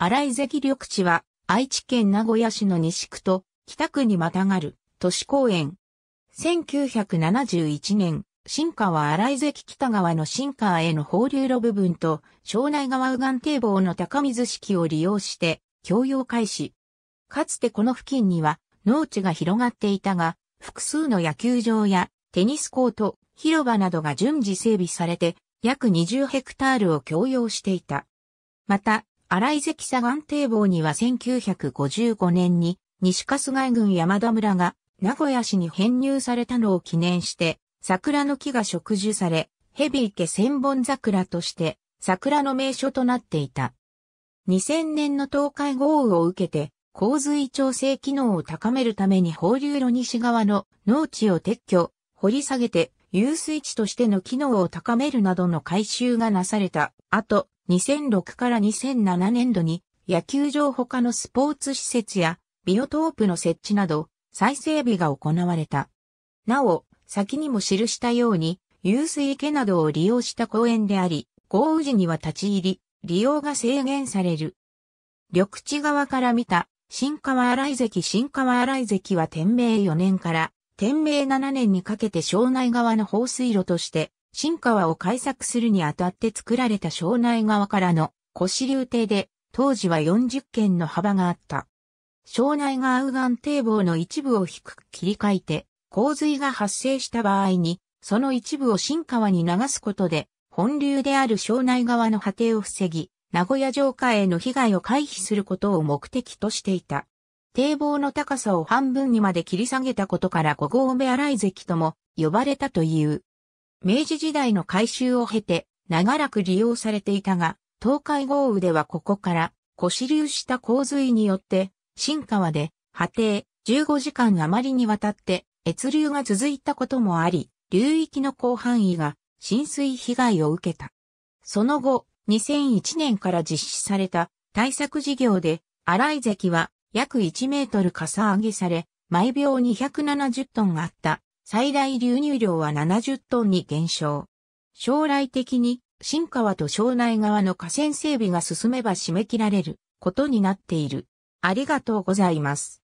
新井関緑地は愛知県名古屋市の西区と北区にまたがる都市公園。1971年、新川新井関北川の新川への放流路部分と庄内川右岸堤防の高水式を利用して共用開始。かつてこの付近には農地が広がっていたが、複数の野球場やテニスコート、広場などが順次整備されて約20ヘクタールを共用していた。また、新井関左岸堤防には1955年に西春日郡山田村が名古屋市に編入されたのを記念して桜の木が植樹され、蛇池千本桜として桜の名所となっていた。2000年の東海豪雨を受けて洪水調整機能を高めるために放流路西側の農地を撤去、掘り下げて遊水地としての機能を高めるなどの改修がなされた後、2006から2007年度に野球場他のスポーツ施設やビオトープの設置など再整備が行われた。なお、先にも記したように、遊水池などを利用した公園であり、豪雨時には立ち入り、利用が制限される。緑地側から見た、新川新井関新川新井関は天明4年から天明7年にかけて庄内側の放水路として新川を開削するにあたって作られた庄内川からの腰支流堤で、当時は40軒の幅があった。庄内川右岸堤防の一部を低く切り替えて、洪水が発生した場合に、その一部を新川に流すことで、本流である庄内川の果てを防ぎ、名古屋城下への被害を回避することを目的としていた。堤防の高さを半分にまで切り下げたことから五合目荒井関とも呼ばれたという。明治時代の改修を経て、長らく利用されていたが、東海豪雨ではここから、古支流した洪水によって、新川で、波堤、15時間余りにわたって、越流が続いたこともあり、流域の広範囲が浸水被害を受けた。その後、2001年から実施された対策事業で、新井関は約1メートルかさ上げされ、毎秒270トンあった最大流入量は70トンに減少。将来的に新川と庄内側の河川整備が進めば締め切られることになっている。ありがとうございます。